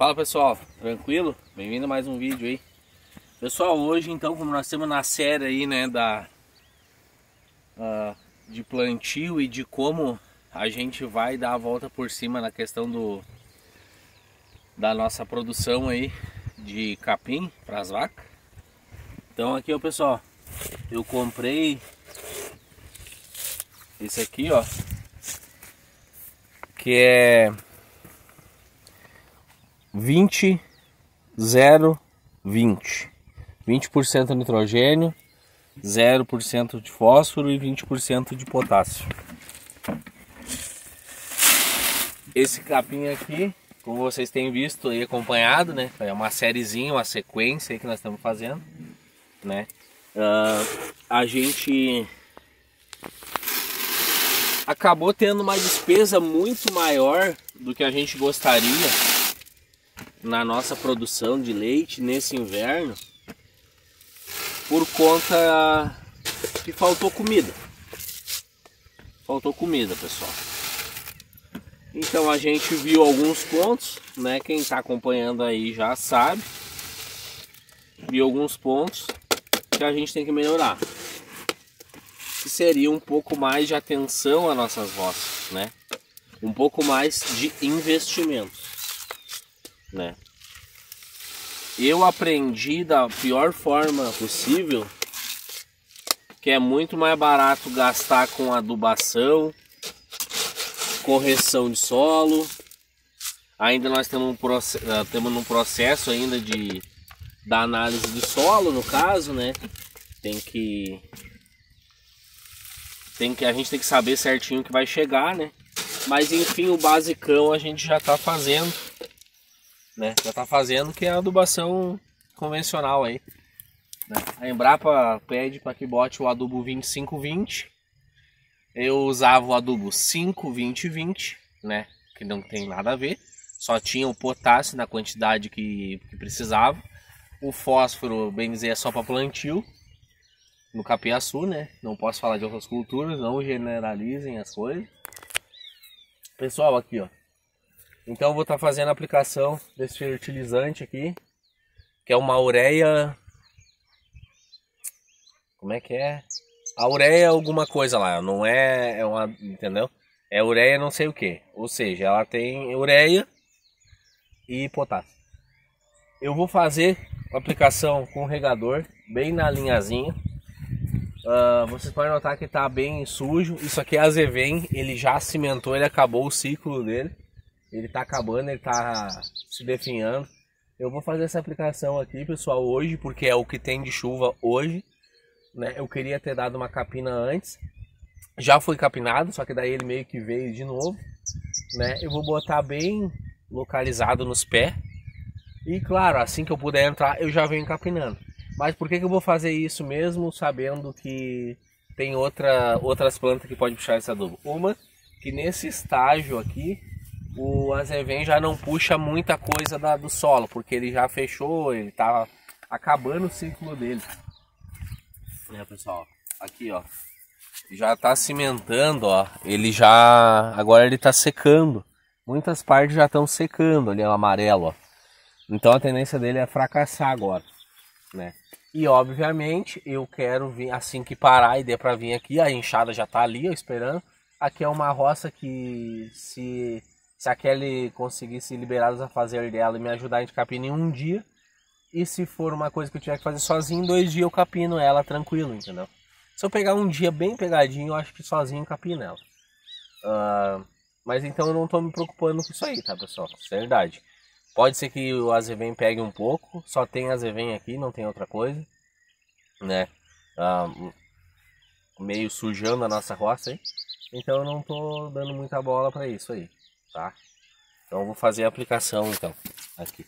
Fala pessoal, tranquilo? Bem-vindo a mais um vídeo aí. Pessoal, hoje então, como nós estamos na série aí, né, da uh, de plantio e de como a gente vai dar a volta por cima na questão do da nossa produção aí de capim para as vacas. Então aqui, ó, pessoal, eu comprei esse aqui, ó, que é 20, 0, 20. 20% de nitrogênio, 0% de fósforo e 20% de potássio. Esse capim aqui, como vocês têm visto e acompanhado, né? É uma sériezinha, uma sequência que nós estamos fazendo, né? Uh, a gente acabou tendo uma despesa muito maior do que a gente gostaria na nossa produção de leite nesse inverno por conta que faltou comida. Faltou comida, pessoal. Então a gente viu alguns pontos, né? Quem está acompanhando aí já sabe. Viu alguns pontos que a gente tem que melhorar. Que seria um pouco mais de atenção às nossas vozes, né? Um pouco mais de investimentos né? Eu aprendi da pior forma possível, que é muito mais barato gastar com adubação, correção de solo. Ainda nós temos um, eh, temos um processo ainda de da análise do solo, no caso, né? Tem que tem que a gente tem que saber certinho o que vai chegar, né? Mas enfim, o basicão a gente já tá fazendo né? Já tá fazendo que é a adubação convencional aí. Né? A Embrapa pede para que bote o adubo 25-20. Eu usava o adubo 5-20-20, né? Que não tem nada a ver. Só tinha o potássio na quantidade que, que precisava. O fósforo, bem dizer, é só para plantio, no capiaçu, né? Não posso falar de outras culturas, não generalizem as coisas. Pessoal, aqui ó, então eu vou estar tá fazendo a aplicação desse fertilizante aqui, que é uma ureia... Como é que é? A ureia é alguma coisa lá, não é, é uma, entendeu? É ureia não sei o que, ou seja, ela tem ureia e potássio. Eu vou fazer a aplicação com regador, bem na linhazinha. Uh, vocês podem notar que está bem sujo, isso aqui é azevém, ele já cimentou, ele acabou o ciclo dele ele está acabando, ele está se definhando. Eu vou fazer essa aplicação aqui, pessoal, hoje, porque é o que tem de chuva hoje. Né? Eu queria ter dado uma capina antes. Já foi capinado, só que daí ele meio que veio de novo. Né? Eu vou botar bem localizado nos pés. E claro, assim que eu puder entrar, eu já venho capinando. Mas por que, que eu vou fazer isso mesmo sabendo que tem outra, outras plantas que pode puxar esse adubo? Uma, que nesse estágio aqui, o Azeven já não puxa muita coisa da, do solo, porque ele já fechou, ele tá acabando o ciclo dele. Né, pessoal? Aqui, ó. Já tá cimentando, ó. Ele já. Agora ele tá secando. Muitas partes já estão secando ali, o amarelo, ó. Então a tendência dele é fracassar agora, né? E obviamente eu quero vir assim que parar e der para vir aqui, a enxada já tá ali, ó, esperando. Aqui é uma roça que se se a Kelly conseguisse liberar os afazeres dela e me ajudar, a gente capina em um dia. E se for uma coisa que eu tiver que fazer sozinho, em dois dias eu capino ela tranquilo, entendeu? Se eu pegar um dia bem pegadinho, eu acho que sozinho eu capino ela. Uh, mas então eu não tô me preocupando com isso aí, tá, pessoal? Verdade. Pode ser que o Azeven pegue um pouco, só tem Azeven aqui, não tem outra coisa, né? Ah, meio sujando a nossa roça aí. Então eu não tô dando muita bola para isso aí tá? Então vou fazer a aplicação então aqui.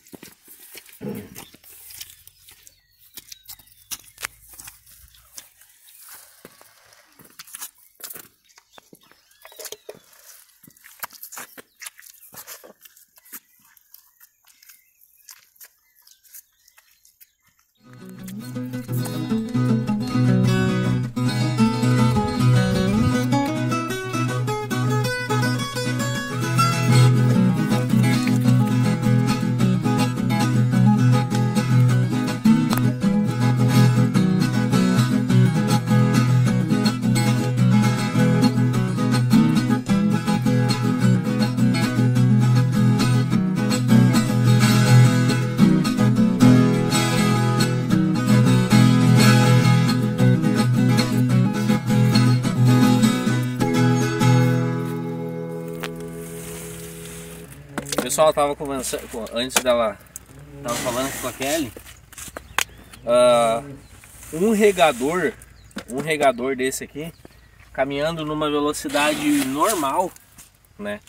pessoal tava conversando, antes dela, tava falando com a Kelly, uh, um regador, um regador desse aqui, caminhando numa velocidade normal, né?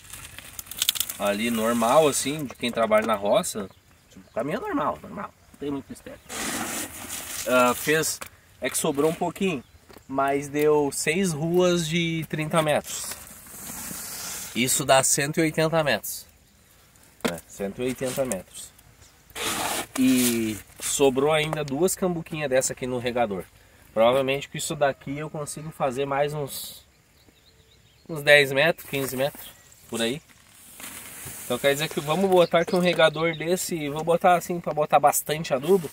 Ali normal, assim, de quem trabalha na roça, tipo, caminho normal, normal, não tem muito mistério. Uh, fez, é que sobrou um pouquinho, mas deu seis ruas de 30 metros. Isso dá 180 metros né? 180 metros. E sobrou ainda duas cambuquinhas dessa aqui no regador. Provavelmente com isso daqui eu consigo fazer mais uns, uns 10 metros, 15 metros, por aí. Então quer dizer que vamos botar aqui um regador desse, vou botar assim para botar bastante adubo,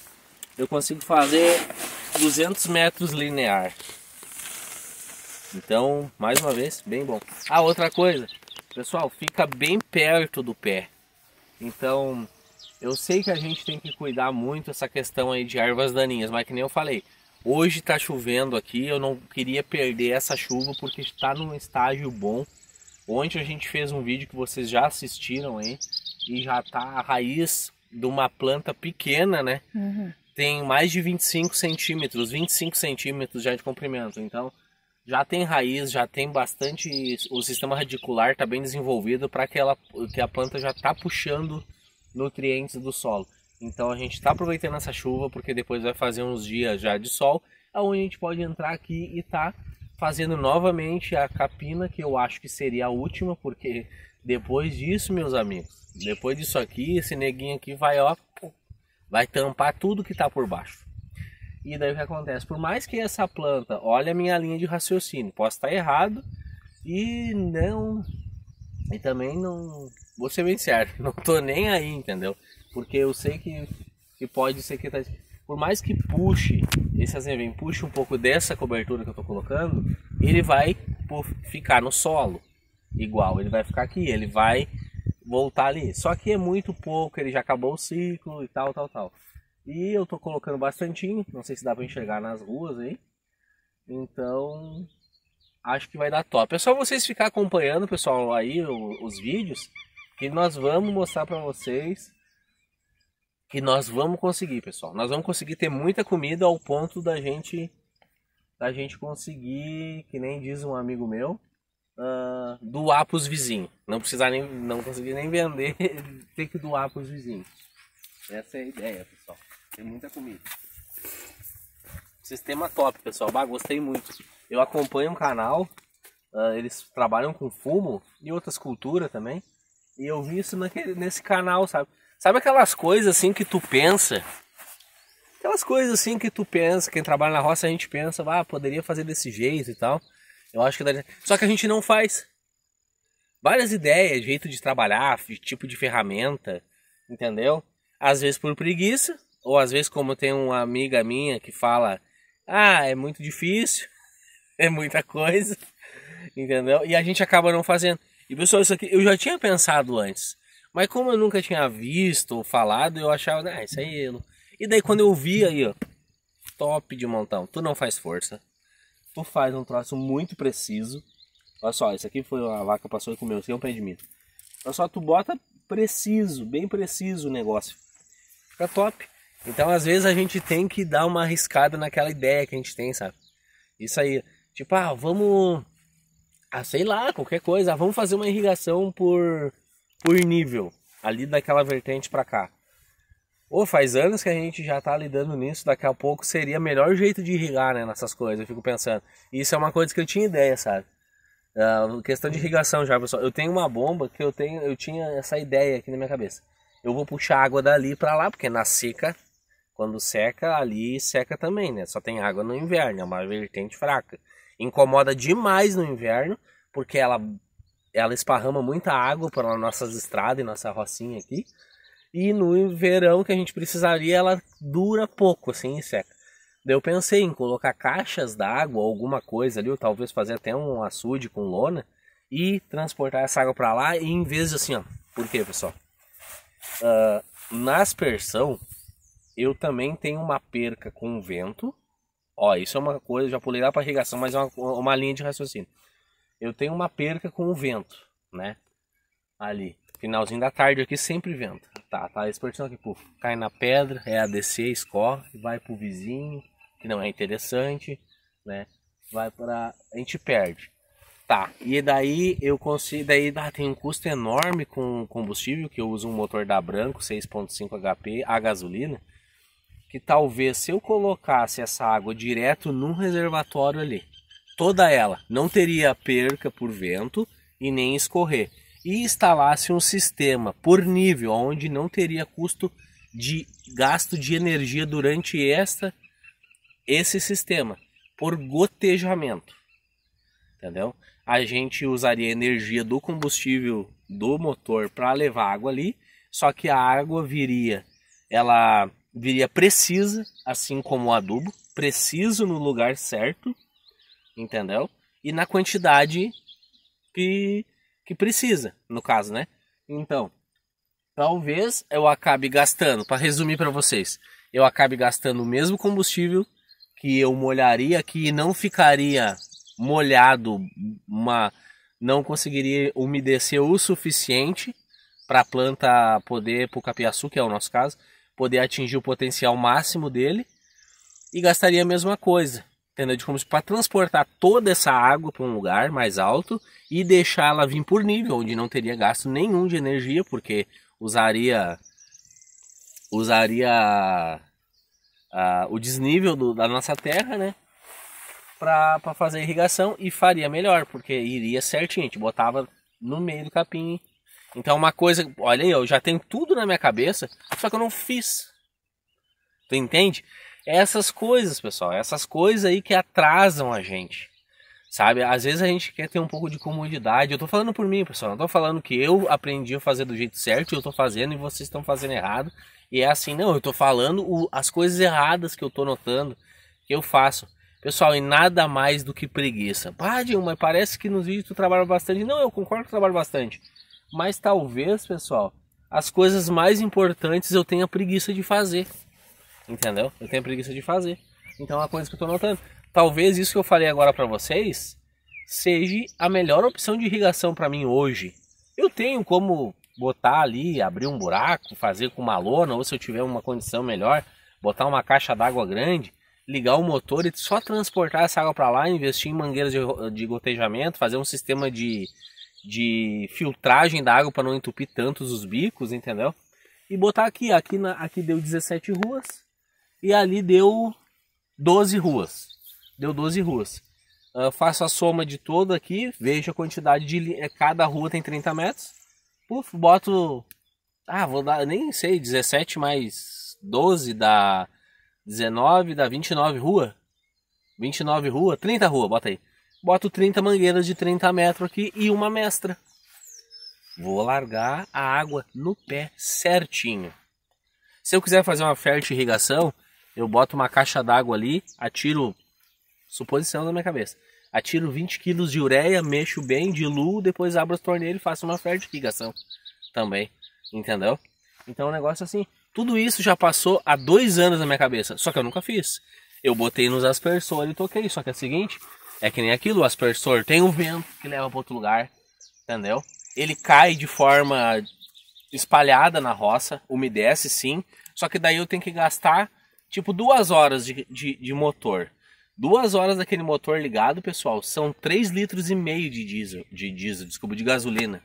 eu consigo fazer 200 metros linear. Então, mais uma vez, bem bom. Ah, outra coisa, pessoal, fica bem perto do pé. Então, eu sei que a gente tem que cuidar muito essa questão aí de ervas daninhas, mas que nem eu falei, hoje está chovendo aqui, eu não queria perder essa chuva porque está num estágio bom. Ontem a gente fez um vídeo que vocês já assistiram aí e já tá a raiz de uma planta pequena, né? Uhum. Tem mais de 25 centímetros, 25 centímetros já de comprimento. Então, já tem raiz, já tem bastante. O sistema radicular está bem desenvolvido para que, ela, que a planta já está puxando nutrientes do solo. Então a gente está aproveitando essa chuva porque depois vai fazer uns dias já de sol, aonde a gente pode entrar aqui e está fazendo novamente a capina, que eu acho que seria a última, porque depois disso, meus amigos, depois disso aqui, esse neguinho aqui vai ó, vai tampar tudo que está por baixo. E daí o que acontece? Por mais que essa planta, olha a minha linha de raciocínio, posso estar errado e não. E também não. Vou ser bem não tô nem aí, entendeu? Porque eu sei que, que pode ser que tá. Por mais que puxe, esse azevinho puxe um pouco dessa cobertura que eu tô colocando, ele vai ficar no solo igual, ele vai ficar aqui, ele vai voltar ali. Só que é muito pouco, ele já acabou o ciclo e tal, tal, tal. E eu tô colocando bastante não sei se dá para enxergar nas ruas aí. Então, acho que vai dar top. É só vocês ficar acompanhando, pessoal, aí os vídeos, que nós vamos mostrar para vocês que nós vamos conseguir, pessoal. Nós vamos conseguir ter muita comida ao ponto da gente da gente conseguir, que nem diz um amigo meu, uh, doar para os vizinhos. Não precisar nem, não conseguir nem vender, ter que doar para os vizinhos. Essa é a ideia, pessoal. Tem muita comida. Sistema top, pessoal. Bah, gostei muito. Eu acompanho um canal, uh, eles trabalham com fumo e outras culturas também. E eu vi isso naquele, nesse canal, sabe? Sabe aquelas coisas assim que tu pensa? Aquelas coisas assim que tu pensa, quem trabalha na roça a gente pensa, ah, poderia fazer desse jeito e tal. Eu acho que daria... Só que a gente não faz. Várias ideias, jeito de trabalhar, tipo de ferramenta, entendeu? Às vezes por preguiça, ou às vezes, como tem uma amiga minha que fala: Ah, é muito difícil, é muita coisa, entendeu? E a gente acaba não fazendo. E pessoal, isso aqui eu já tinha pensado antes, mas como eu nunca tinha visto ou falado, eu achava: Ah, isso aí. E daí quando eu vi aí, ó, top de montão, tu não faz força, tu faz um troço muito preciso. Olha só, isso aqui foi uma vaca passou e comeu, isso é um pé de mim Olha só, tu bota preciso, bem preciso o negócio. Fica top. Então, às vezes, a gente tem que dar uma arriscada naquela ideia que a gente tem, sabe? Isso aí. Tipo, ah, vamos. Ah, sei lá, qualquer coisa. Ah, vamos fazer uma irrigação por, por nível, ali daquela vertente para cá. Ou oh, faz anos que a gente já tá lidando nisso, daqui a pouco seria o melhor jeito de irrigar, né, nessas coisas, eu fico pensando. Isso é uma coisa que eu tinha ideia, sabe? Uh, questão de irrigação já, pessoal. Eu tenho uma bomba que eu tenho, eu tinha essa ideia aqui na minha cabeça. Eu vou puxar água dali para lá, porque na seca quando seca, ali seca também, né? Só tem água no inverno, é uma vertente fraca. Incomoda demais no inverno, porque ela, ela esparrama muita água para nossas estradas e nossa rocinha aqui. E no verão que a gente precisaria, ela dura pouco, assim, e seca. eu pensei em colocar caixas d'água, alguma coisa ali, ou talvez fazer até um açude com lona e transportar essa água para lá. E em vez de assim, ó, por quê, pessoal? Uh, na aspersão, eu também tenho uma perca com o vento. Ó, isso é uma coisa, já pulei lá para irrigação, mas é uma, uma linha de raciocínio. Eu tenho uma perca com o vento, né? Ali, finalzinho da tarde aqui sempre vento. Tá, tá exportando aqui, puf, cai na pedra, é a descer, escorre, vai pro vizinho, que não é interessante, né? Vai para a gente perde. Tá, e daí eu consigo. Daí ah, tem um custo enorme com combustível, que eu uso um motor da Branco 6,5 HP a gasolina que talvez se eu colocasse essa água direto num reservatório ali, toda ela não teria perca por vento e nem escorrer. E instalasse um sistema por nível, onde não teria custo de gasto de energia durante esta esse sistema por gotejamento. Entendeu? A gente usaria a energia do combustível do motor para levar água ali, só que a água viria, ela viria precisa, assim como o adubo, preciso no lugar certo, entendeu? E na quantidade que, que precisa, no caso, né? Então, talvez eu acabe gastando, para resumir para vocês, eu acabe gastando o mesmo combustível que eu molharia, que não ficaria molhado, uma, não conseguiria umedecer o suficiente para a planta poder, para o capiaçu, que é o nosso caso, poder atingir o potencial máximo dele e gastaria a mesma coisa, entendeu? De como para transportar toda essa água para um lugar mais alto e deixá-la vir por nível, onde não teria gasto nenhum de energia, porque usaria usaria ah, o desnível do, da nossa terra, né? Para fazer irrigação e faria melhor, porque iria certinho, a gente botava no meio do capim então é uma coisa, olha aí, eu já tenho tudo na minha cabeça, só que eu não fiz. Tu entende? Essas coisas, pessoal, essas coisas aí que atrasam a gente. Sabe? Às vezes a gente quer ter um pouco de comodidade. Eu tô falando por mim, pessoal. Não tô falando que eu aprendi a fazer do jeito certo, eu tô fazendo e vocês estão fazendo errado. E é assim, não, eu tô falando o, as coisas erradas que eu tô notando que eu faço. Pessoal, e nada mais do que preguiça. Pá, Dilma, parece que nos vídeos tu trabalha bastante. Não, eu concordo que eu trabalho bastante. Mas talvez, pessoal, as coisas mais importantes eu tenha preguiça de fazer. Entendeu? Eu tenho preguiça de fazer. Então é uma coisa que eu estou notando. Talvez isso que eu falei agora para vocês seja a melhor opção de irrigação para mim hoje. Eu tenho como botar ali, abrir um buraco, fazer com uma lona, ou se eu tiver uma condição melhor, botar uma caixa d'água grande, ligar o motor e só transportar essa água para lá, investir em mangueiras de, de gotejamento, fazer um sistema de, de filtragem da água para não entupir tantos os bicos, entendeu? E botar aqui, aqui, na, aqui deu 17 ruas e ali deu 12 ruas. Deu 12 ruas. Uh, faço a soma de toda aqui, vejo a quantidade de. É, cada rua tem 30 metros. Puf, boto. Ah, vou dar, nem sei, 17 mais 12 dá 19, dá 29 rua. 29 rua, 30 rua, bota aí boto 30 mangueiras de 30 metros aqui e uma mestra. Vou largar a água no pé certinho. Se eu quiser fazer uma fértil irrigação, eu boto uma caixa d'água ali, atiro, suposição na minha cabeça, atiro 20 quilos de ureia, mexo bem, diluo, depois abro as torneiras e faço uma fértil irrigação também, entendeu? Então o um negócio assim, tudo isso já passou há dois anos na minha cabeça, só que eu nunca fiz. Eu botei nos aspersores e toquei, só que é o seguinte, é que nem aquilo, o aspersor tem um vento que leva para outro lugar, entendeu? Ele cai de forma espalhada na roça, umedece sim, só que daí eu tenho que gastar tipo duas horas de, de, de motor. Duas horas daquele motor ligado, pessoal, são 3 litros e meio de diesel, de diesel, desculpa, de gasolina.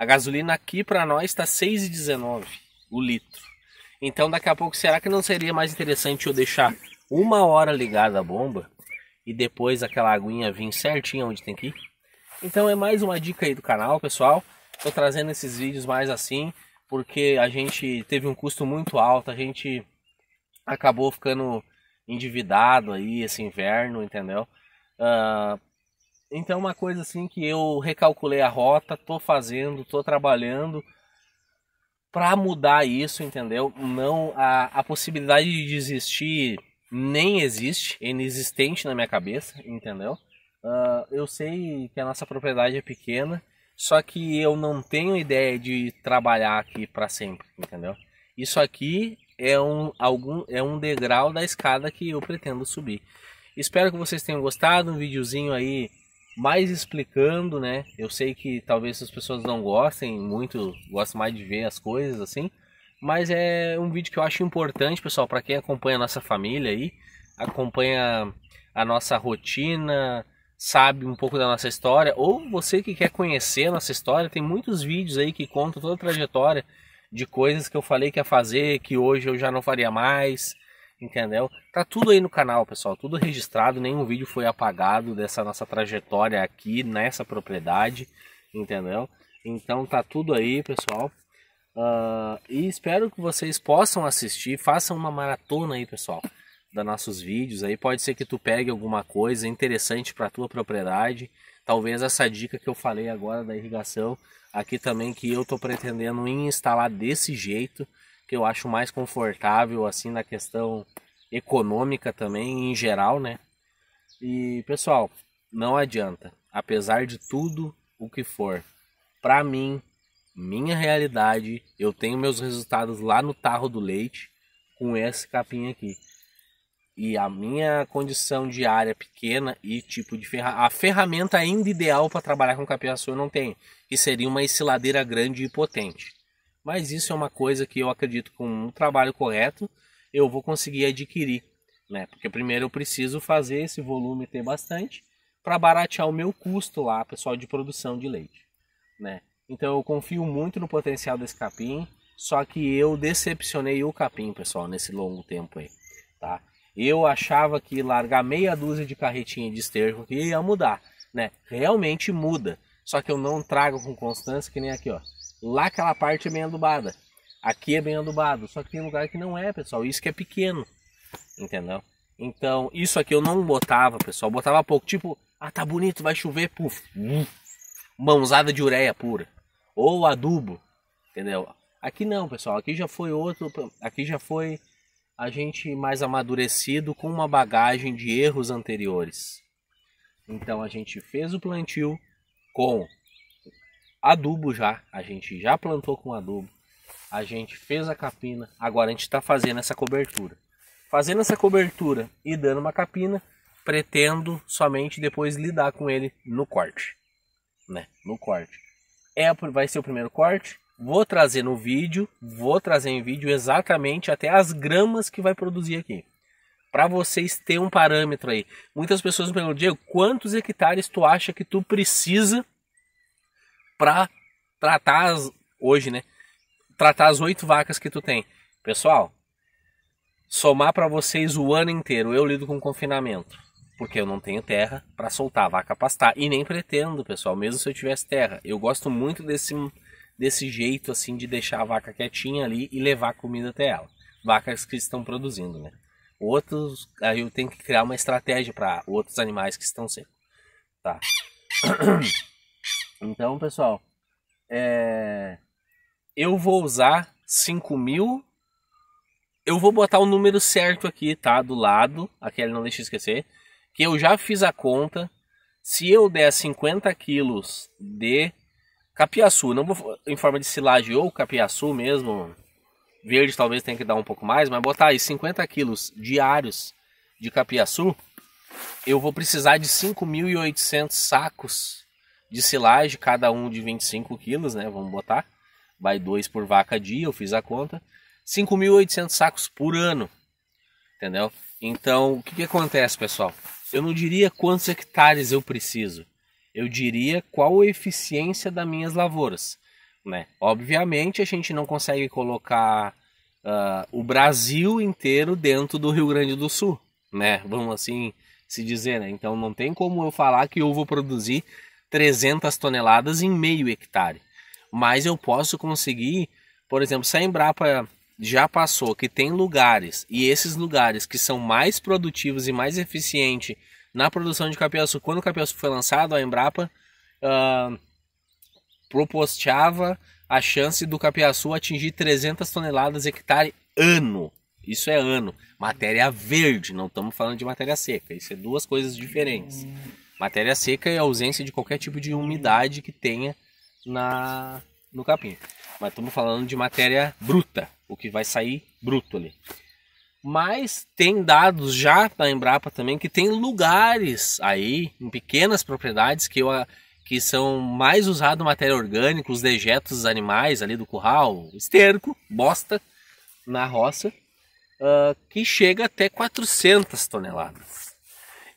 A gasolina aqui para nós está 6,19 o litro. Então daqui a pouco será que não seria mais interessante eu deixar uma hora ligada a bomba e depois aquela aguinha vir certinha onde tem que ir. Então é mais uma dica aí do canal, pessoal. tô trazendo esses vídeos mais assim, porque a gente teve um custo muito alto, a gente acabou ficando endividado aí esse inverno, entendeu? Uh, então uma coisa assim que eu recalculei a rota, tô fazendo, tô trabalhando para mudar isso, entendeu? Não a, a possibilidade de desistir nem existe, inexistente na minha cabeça, entendeu? Uh, eu sei que a nossa propriedade é pequena, só que eu não tenho ideia de trabalhar aqui para sempre, entendeu? Isso aqui é um, algum, é um degrau da escada que eu pretendo subir. Espero que vocês tenham gostado, um videozinho aí mais explicando, né? Eu sei que talvez as pessoas não gostem muito, gostam mais de ver as coisas assim, mas é um vídeo que eu acho importante, pessoal, para quem acompanha a nossa família aí, acompanha a nossa rotina, sabe um pouco da nossa história, ou você que quer conhecer a nossa história, tem muitos vídeos aí que contam toda a trajetória de coisas que eu falei que ia fazer, que hoje eu já não faria mais, entendeu? Tá tudo aí no canal, pessoal, tudo registrado, nenhum vídeo foi apagado dessa nossa trajetória aqui nessa propriedade, entendeu? Então tá tudo aí, pessoal. Uh, e espero que vocês possam assistir, façam uma maratona aí, pessoal, da nossos vídeos. Aí pode ser que tu pegue alguma coisa interessante para tua propriedade. Talvez essa dica que eu falei agora da irrigação, aqui também que eu tô pretendendo instalar desse jeito, que eu acho mais confortável assim na questão econômica também em geral, né? E pessoal, não adianta, apesar de tudo o que for, para mim minha realidade, eu tenho meus resultados lá no tarro do leite com esse capim aqui. E a minha condição de área pequena e tipo de ferramenta, a ferramenta ainda ideal para trabalhar com capiaçu eu não tenho, que seria uma ensiladeira grande e potente. Mas isso é uma coisa que eu acredito com um trabalho correto eu vou conseguir adquirir, né? Porque primeiro eu preciso fazer esse volume ter bastante para baratear o meu custo lá, pessoal de produção de leite, né? Então eu confio muito no potencial desse capim, só que eu decepcionei o capim, pessoal, nesse longo tempo aí, tá? Eu achava que largar meia dúzia de carretinha de esterco aqui ia mudar, né? Realmente muda, só que eu não trago com constância que nem aqui, ó. Lá aquela parte é bem adubada, aqui é bem adubado, só que tem lugar que não é, pessoal, isso que é pequeno, entendeu? Então, isso aqui eu não botava, pessoal, botava pouco, tipo, ah, tá bonito, vai chover, puf, mãozada de ureia pura ou adubo, entendeu? Aqui não, pessoal, aqui já foi outro, aqui já foi a gente mais amadurecido com uma bagagem de erros anteriores. Então a gente fez o plantio com adubo já, a gente já plantou com adubo, a gente fez a capina, agora a gente está fazendo essa cobertura. Fazendo essa cobertura e dando uma capina, pretendo somente depois lidar com ele no corte, né? No corte é, vai ser o primeiro corte. Vou trazer no vídeo, vou trazer em vídeo exatamente até as gramas que vai produzir aqui. Para vocês terem um parâmetro aí. Muitas pessoas me perguntam, Diego, quantos hectares tu acha que tu precisa para tratar as, hoje, né? Tratar as oito vacas que tu tem. Pessoal, somar para vocês o ano inteiro. Eu lido com confinamento porque eu não tenho terra para soltar a vaca pastar e nem pretendo, pessoal, mesmo se eu tivesse terra. Eu gosto muito desse desse jeito assim de deixar a vaca quietinha ali e levar a comida até ela. Vacas que estão produzindo, né? Outros aí eu tenho que criar uma estratégia para outros animais que estão secos. Tá. Então, pessoal, é... eu vou usar 5 mil eu vou botar o número certo aqui, tá? Do lado, aquele não deixe esquecer que eu já fiz a conta, se eu der 50 quilos de capiaçu, não vou, em forma de silagem ou capiaçu mesmo, verde talvez tenha que dar um pouco mais, mas botar aí 50 quilos diários de capiaçu, eu vou precisar de 5.800 sacos de silagem, cada um de 25 quilos, né? Vamos botar, vai dois por vaca dia, eu fiz a conta, 5.800 sacos por ano, entendeu? Então, o que, que acontece, pessoal? Eu não diria quantos hectares eu preciso. Eu diria qual a eficiência das minhas lavouras. Né? Obviamente a gente não consegue colocar uh, o Brasil inteiro dentro do Rio Grande do Sul, né? Vamos assim se dizer, né? Então não tem como eu falar que eu vou produzir 300 toneladas em meio hectare, mas eu posso conseguir, por exemplo, se a Embrapa já passou que tem lugares, e esses lugares que são mais produtivos e mais eficientes na produção de capiaçu, quando o capiaçu foi lançado, a Embrapa uh, ah, proposteava a chance do capiaçu atingir 300 toneladas hectare ano. Isso é ano. Matéria verde, não estamos falando de matéria seca. Isso é duas coisas diferentes. Matéria seca é a ausência de qualquer tipo de umidade que tenha na no capim. Mas estamos falando de matéria bruta, o que vai sair bruto ali. Mas tem dados já da Embrapa também que tem lugares aí, em pequenas propriedades, que, eu, que são mais usado matéria orgânica, os dejetos dos animais ali do curral, esterco, bosta, na roça, uh, que chega até 400 toneladas.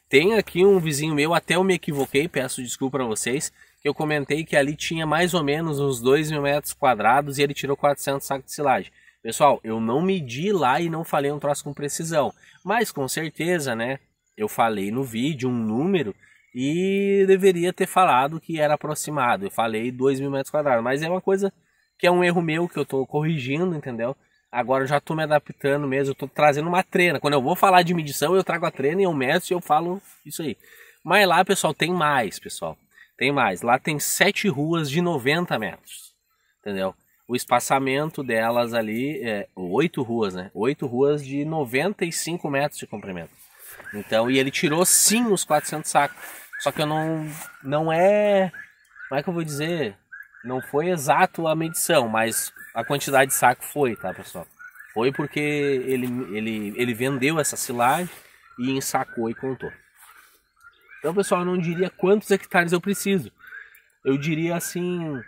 Tem aqui um vizinho meu, até eu me equivoquei, peço desculpa para vocês, que eu comentei que ali tinha mais ou menos uns 2 mil metros quadrados e ele tirou 400 sacos de silagem. Pessoal, eu não medi lá e não falei um troço com precisão, mas com certeza, né? Eu falei no vídeo um número e deveria ter falado que era aproximado. Eu falei 2 mil metros quadrados, mas é uma coisa que é um erro meu que eu tô corrigindo, entendeu? Agora eu já tô me adaptando mesmo, eu tô trazendo uma treina. Quando eu vou falar de medição, eu trago a treina e eu meço e eu falo isso aí. Mas lá, pessoal, tem mais, pessoal. Tem mais. Lá tem sete ruas de 90 metros, entendeu? o espaçamento delas ali é oito ruas, né? Oito ruas de 95 metros de comprimento. Então, e ele tirou sim os 400 sacos. Só que eu não. Não é. Como é que eu vou dizer? Não foi exato a medição, mas a quantidade de saco foi, tá, pessoal? Foi porque ele, ele, ele vendeu essa silagem e ensacou e contou. Então, pessoal, eu não diria quantos hectares eu preciso. Eu diria assim,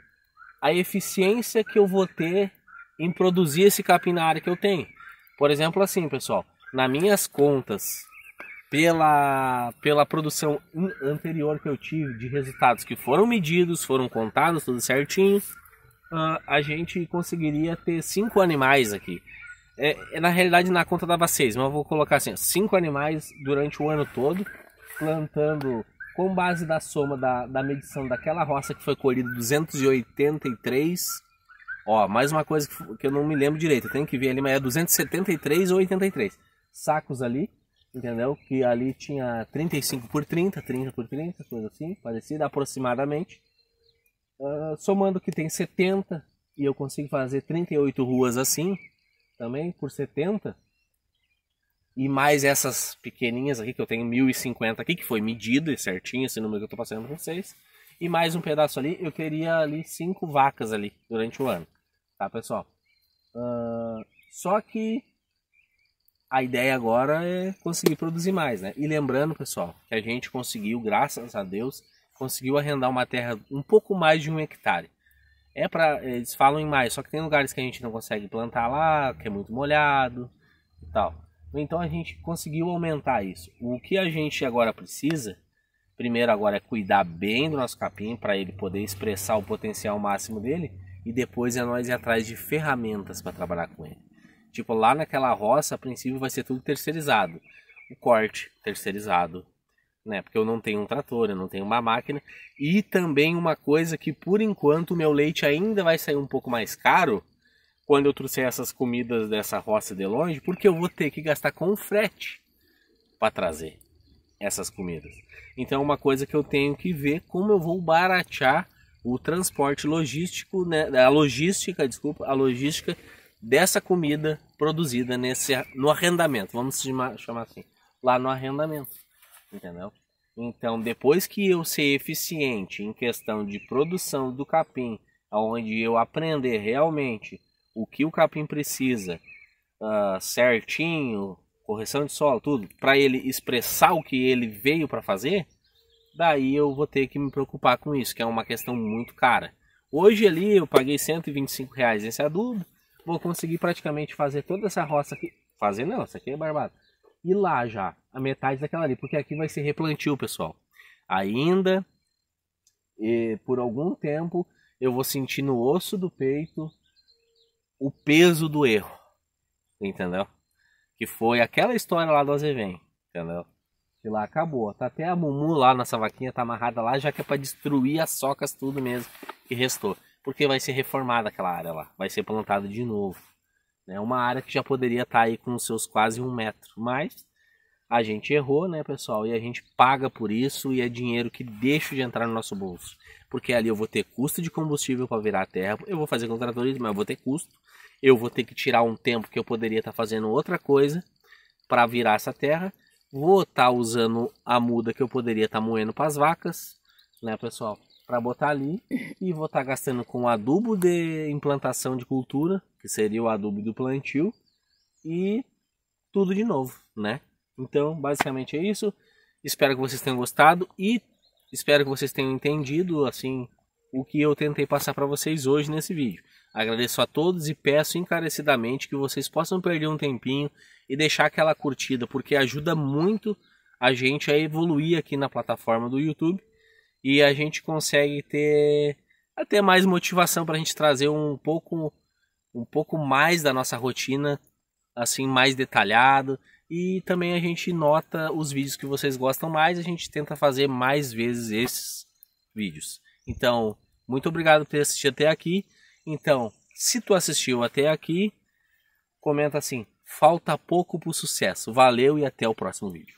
a eficiência que eu vou ter em produzir esse capim na área que eu tenho. Por exemplo, assim, pessoal, nas minhas contas, pela, pela produção anterior que eu tive, de resultados que foram medidos, foram contados, tudo certinho, uh, a gente conseguiria ter cinco animais aqui. É, é, na realidade, na conta dava seis, mas eu vou colocar assim: cinco animais durante o ano todo, plantando com base na soma da, da medição daquela roça que foi colhida 283, ó, mais uma coisa que, que eu não me lembro direito, tem que ver ali, mas é 273 ou 83 sacos ali, entendeu? Que ali tinha 35 por 30, 30 por 30, coisa assim, parecida aproximadamente. Uh, somando que tem 70 e eu consigo fazer 38 ruas assim, também por 70, e mais essas pequenininhas aqui, que eu tenho 1050 aqui, que foi medida certinho esse número que eu tô passando pra vocês. E mais um pedaço ali, eu teria ali cinco vacas ali durante o ano, tá pessoal? Uh, só que a ideia agora é conseguir produzir mais, né? E lembrando, pessoal, que a gente conseguiu, graças a Deus, conseguiu arrendar uma terra um pouco mais de um hectare. É para eles falam em mais, só que tem lugares que a gente não consegue plantar lá, que é muito molhado e tal. Então a gente conseguiu aumentar isso. O que a gente agora precisa, primeiro agora é cuidar bem do nosso capim para ele poder expressar o potencial máximo dele e depois é nós ir atrás de ferramentas para trabalhar com ele. Tipo, lá naquela roça, a princípio vai ser tudo terceirizado. O corte terceirizado, né? Porque eu não tenho um trator, eu não tenho uma máquina e também uma coisa que por enquanto o meu leite ainda vai sair um pouco mais caro, quando eu trouxer essas comidas dessa roça de longe, porque eu vou ter que gastar com frete para trazer essas comidas. Então é uma coisa que eu tenho que ver como eu vou baratear o transporte logístico, né, a logística, desculpa, a logística dessa comida produzida nesse no arrendamento, vamos chamar, chamar assim, lá no arrendamento, entendeu? Então, depois que eu ser eficiente em questão de produção do capim, aonde eu aprender realmente o que o capim precisa uh, certinho, correção de solo, tudo, para ele expressar o que ele veio para fazer, daí eu vou ter que me preocupar com isso, que é uma questão muito cara. Hoje ali eu paguei 125 reais esse adubo, vou conseguir praticamente fazer toda essa roça aqui. Fazer não, isso aqui é barbado. E lá já, a metade daquela ali, porque aqui vai ser replantio, pessoal. Ainda, eh, por algum tempo, eu vou sentir no osso do peito o peso do erro, entendeu? Que foi aquela história lá do Azeven, entendeu? Que lá acabou. Tá até a Mumu lá nessa vaquinha, tá amarrada lá, já que é pra destruir as socas tudo mesmo que restou. Porque vai ser reformada aquela área lá, vai ser plantada de novo. É uma área que já poderia estar tá aí com seus quase um metro, mas a gente errou, né, pessoal? E a gente paga por isso e é dinheiro que deixa de entrar no nosso bolso. Porque ali eu vou ter custo de combustível para virar a terra, eu vou fazer contratorismo, mas eu vou ter custo. Eu vou ter que tirar um tempo que eu poderia estar tá fazendo outra coisa para virar essa terra. Vou estar tá usando a muda que eu poderia estar tá moendo para as vacas, né, pessoal? Para botar ali. E vou estar tá gastando com adubo de implantação de cultura, que seria o adubo do plantio. E tudo de novo, né? Então, basicamente é isso. Espero que vocês tenham gostado e espero que vocês tenham entendido assim o que eu tentei passar para vocês hoje nesse vídeo. Agradeço a todos e peço encarecidamente que vocês possam perder um tempinho e deixar aquela curtida, porque ajuda muito a gente a evoluir aqui na plataforma do YouTube e a gente consegue ter até mais motivação para a gente trazer um pouco um pouco mais da nossa rotina assim mais detalhado e também a gente nota os vídeos que vocês gostam mais, a gente tenta fazer mais vezes esses vídeos. Então, muito obrigado por ter assistido até aqui. Então, se tu assistiu até aqui, comenta assim: falta pouco para o sucesso. Valeu e até o próximo vídeo.